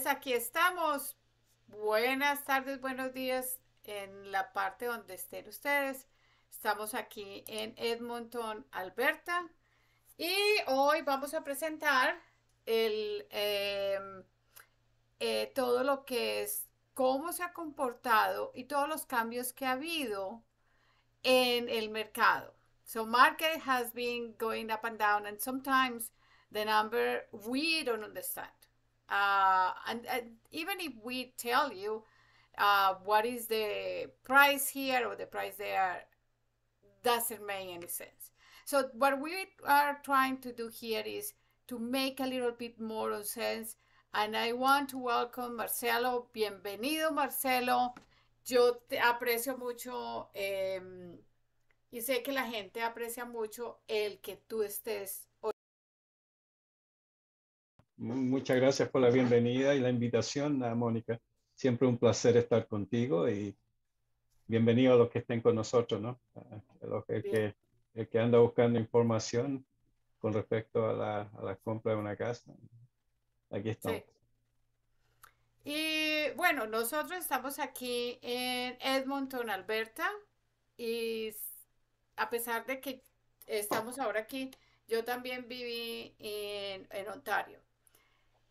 Pues, aquí estamos. Buenas tardes, buenos días en la parte donde estén ustedes. Estamos aquí en Edmonton, Alberta. Y hoy vamos a presentar el, em, eh, todo lo que es cómo se ha comportado y todos los cambios que ha habido en el mercado. So market has been going up and down and sometimes the number we don't understand. uh, and, and, even if we tell you uh, what is the price here or the price there doesn't make any sense so what we are trying to do here is to make a little bit more sense and i want to welcome marcelo bienvenido marcelo yo te aprecio mucho eh, y sé que la gente aprecia mucho el que tú estés Muchas gracias por la bienvenida y la invitación, Mónica. Siempre un placer estar contigo y bienvenido a los que estén con nosotros, ¿no? que, el, que, anda buscando información con respecto a la, compra de una casa. Aquí estamos. Y bueno, nosotros estamos aquí en Edmonton, Alberta, y a pesar de que estamos ahora aquí, yo también viví en Ontario.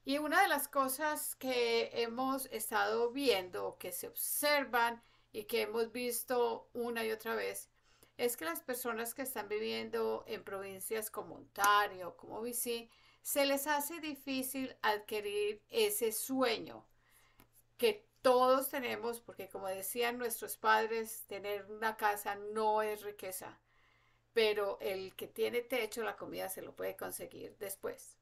Y una de las cosas que hemos estado viendo, que se observan y que hemos visto una y otra vez, es que las personas que están viviendo en provincias como Ontario, como BC, se les hace difícil adquirir ese sueño que todos tenemos, porque como decían nuestros padres, tener una casa no es riqueza, pero el que tiene techo, la comida se lo puede conseguir después.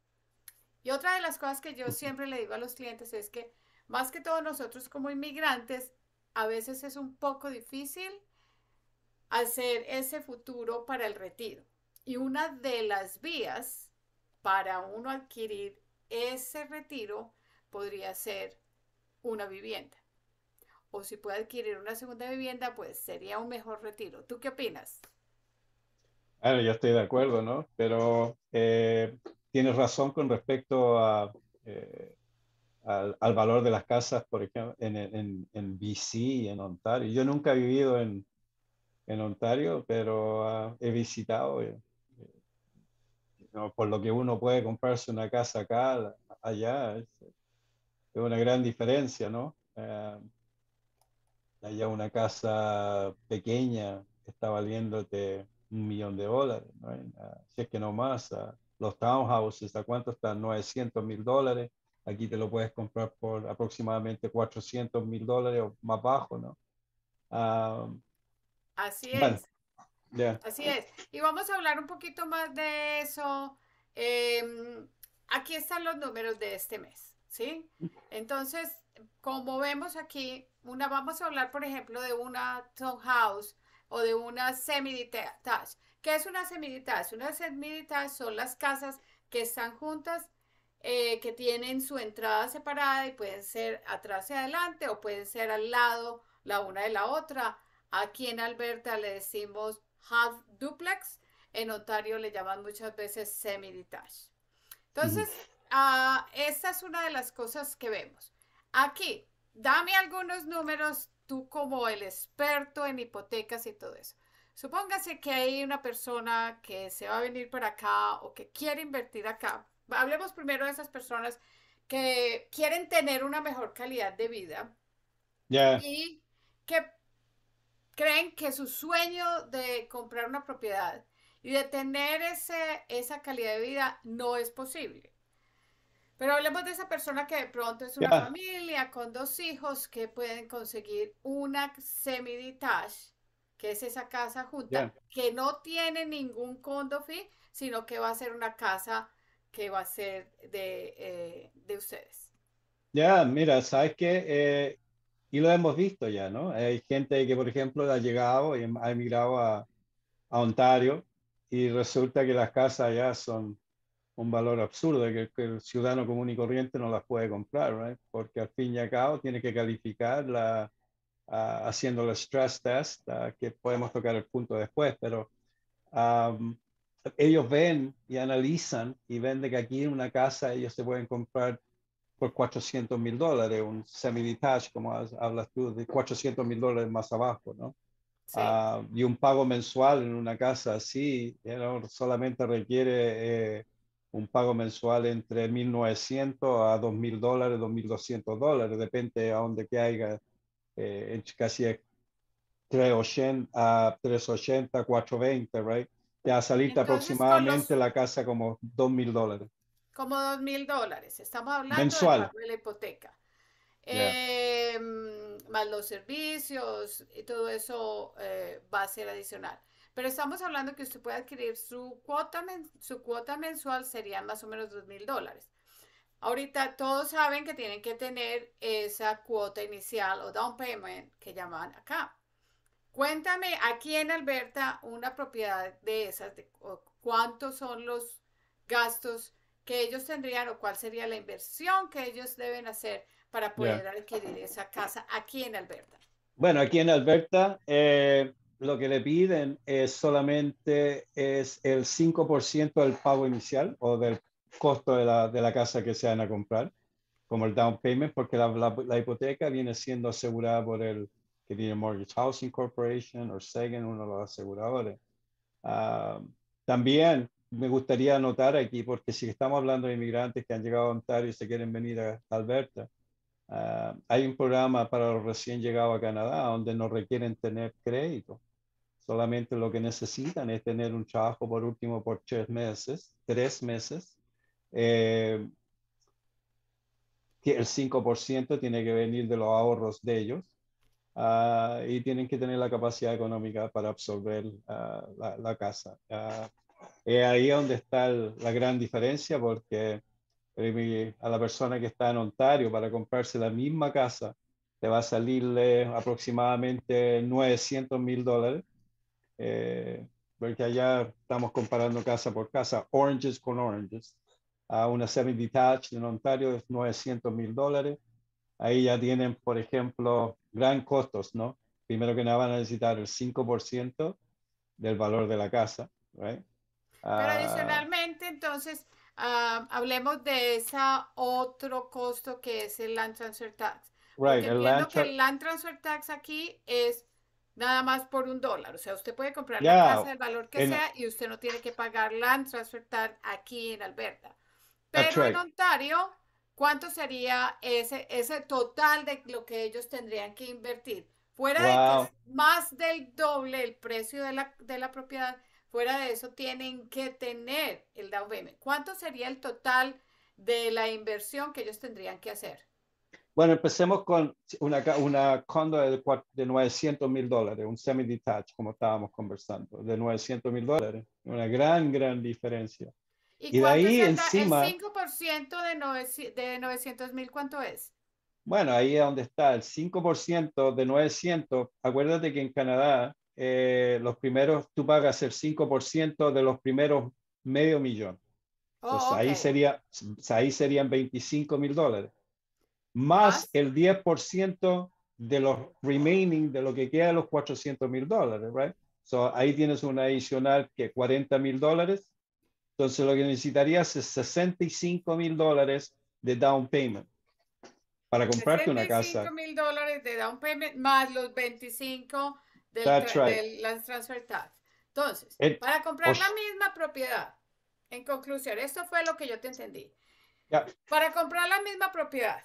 Y otra de las cosas que yo siempre le digo a los clientes es que más que todos nosotros como inmigrantes, a veces es un poco difícil hacer ese futuro para el retiro. Y una de las vías para uno adquirir ese retiro podría ser una vivienda. O si puede adquirir una segunda vivienda, pues sería un mejor retiro. ¿Tú qué opinas? Bueno, yo estoy de acuerdo, ¿no? Pero tienes razón con respecto eh, al, valor de las casas, por ejemplo, en, en BC, en Ontario. Yo nunca he vivido en, Ontario, pero ah, he visitado. Eh, eh, por lo que uno puede comprarse una casa acá, allá, es, una gran diferencia, ¿no? Ah, allá una casa pequeña está valiéndote un millón de dólares, ah, si es que no más. Los townhouses, ¿a cuánto están? 900 mil dólares. Aquí te lo puedes comprar por aproximadamente 400 mil dólares o más bajo, ¿no? Ah, Así es. Así es. Y vamos a hablar un poquito más de eso. Em, aquí están los números de este mes, ¿sí? Entonces, como vemos aquí, una, vamos a hablar, por ejemplo, de una townhouse o de una semiditage. ¿Qué es una semiditage? Una semiditage son las casas que están juntas, eh, que tienen su entrada separada y pueden ser atrás y adelante o pueden ser al lado la una de la otra. Aquí en Alberta le decimos half duplex, en Ontario le llaman muchas veces semiditage. Entonces, ah, esta es una de las cosas que vemos. Aquí, dame algunos números tú como el experto en hipotecas y todo eso. Supóngase que hay una persona que se va a venir para acá o que quiere invertir acá. Hablemos primero de esas personas que quieren tener una mejor calidad de vida y que creen que su sueño de comprar una propiedad y de tener ese, esa calidad de vida no es posible. Pero hablemos de esa persona que de pronto es una familia con dos hijos que pueden conseguir una semi-detached, que es esa casa junta, que no tiene ningún condo fee, sino que va a ser una casa que va a ser de, eh, de ustedes. Ya, mira, sabes que, eh, y lo hemos visto ya, ¿no? Hay gente que, por ejemplo, ha llegado, y ha emigrado a, a Ontario y resulta que las casas ya son un valor absurdo que, que, el ciudadano común y corriente no las puede comprar, ¿no? porque al fin y al cabo tiene que calificar haciendo el stress test, que podemos tocar el punto después, pero ellos ven y analizan y ven de que aquí en una casa ellos se pueden comprar por 400 mil dólares, un semi detached como hablas tú, de 400 mil dólares más abajo, ¿no? Ah, y un pago mensual en una casa así, solamente requiere... Eh, un pago mensual entre 1.900 a 2.000 dólares, 2.200 dólares, depende a donde que haya, eh, casi 380 a 380, 420, right? Ya salirte aproximadamente la casa como 2.000 dólares. Como 2.000 dólares, estamos hablando de la hipoteca. Em, más los servicios y todo eso eh, va a ser adicional. Pero estamos hablando que usted puede adquirir su cuota, su mensual serían más o menos dos mil dólares. Ahorita todos saben que tienen que tener esa cuota inicial o down payment que llaman acá. Cuéntame aquí en Alberta una propiedad de esas, de, cuántos son los gastos que ellos tendrían o cuál sería la inversión que ellos deben hacer para poder adquirir esa casa aquí en Alberta. Bueno, aquí en Alberta, eh, lo que le piden es solamente es el 5% del pago inicial o del costo de la, de la, casa que se van a comprar, como el down payment, porque la, la, hipoteca viene siendo asegurada por el que tiene Mortgage Housing Corporation o Segen, uno de los aseguradores. Ah, también me gustaría anotar aquí, porque si estamos hablando de inmigrantes que han llegado a Ontario y se quieren venir a Alberta, Ah, hay un programa para los recién llegados a Canadá donde no requieren tener crédito. Solamente lo que necesitan es tener un trabajo por último por tres meses, tres meses. Eh, el 5% tiene que venir de los ahorros de ellos ah, y tienen que tener la capacidad económica para absorber ah, la, casa. casa. es ahí donde está la gran diferencia porque a la persona que está en Ontario para comprarse la misma casa, te va a salirle aproximadamente 900 mil dólares, eh, porque allá estamos comparando casa por casa, oranges con oranges. A una semi-detached en Ontario es 900 mil dólares. Ahí ya tienen, por ejemplo, gran costos, ¿no? Primero que nada van a necesitar el 5% del valor de la casa, ¿right? Pero ah, adicionalmente, entonces, Ah, hablemos de ese otro costo que es el land transfer tax. Entiendo que el land transfer tax aquí es nada más por un dólar. O sea, usted puede comprar la casa del valor que sea y usted no tiene que pagar land transfer tax aquí en Alberta. Pero en Ontario, ¿cuánto sería ese, ese total de lo que ellos tendrían que invertir? Fuera de que es más del doble el precio de la, de la propiedad, Fuera de eso, tienen que tener el down payment. ¿Cuánto sería el total de la inversión que ellos tendrían que hacer? Bueno, empecemos con una, una condo de, 900 mil dólares, un semi-detached, como estábamos conversando, de 900 mil dólares. Una gran, gran diferencia. Y, ahí encima. ¿El 5% de, de 900 mil cuánto es? Bueno, ahí es donde está, el 5% de 900. Acuérdate que en Canadá eh, los primeros, tú pagas el 5% de los primeros medio millón. Oh, ahí, sería, ahí serían 25 mil dólares. Más el 10% de los remaining, de lo que queda de los 400 mil dólares, right? So, ahí tienes un adicional que 40 mil dólares. Entonces, lo que necesitarías es 65 mil dólares de down payment para comprarte una casa. 65 mil dólares de down payment más los 25 de las right. Entonces, para comprar pues la misma propiedad, en conclusión, esto fue lo que yo te entendí. Para comprar la misma propiedad,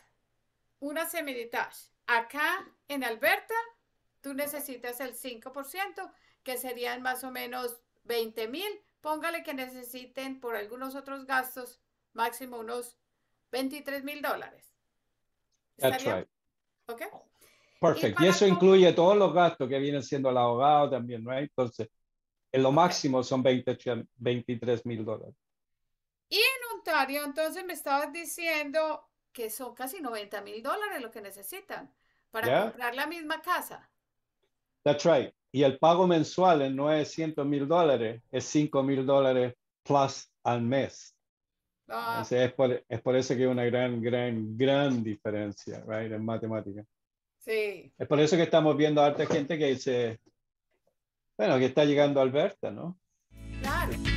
una semiditash, acá en Alberta, tú necesitas el 5%, que serían más o menos 20 mil. Póngale que necesiten por algunos otros gastos máximo unos 23 mil dólares. Perfecto. Y, eso incluye todos los gastos que vienen siendo el abogado también, ¿no? Entonces, en lo máximo son 20, 23 mil dólares. Y en Ontario, entonces me estabas diciendo que son casi 90 mil dólares lo que necesitan para comprar la misma casa. That's right. Y el pago mensual en 900 mil dólares es 5 mil dólares plus al mes. Ah. es, por, eso que hay una gran, gran, gran diferencia right, en matemática. Sí. Es por eso que estamos viendo a gente que dice, bueno, que está llegando Alberta, ¿no? Claro.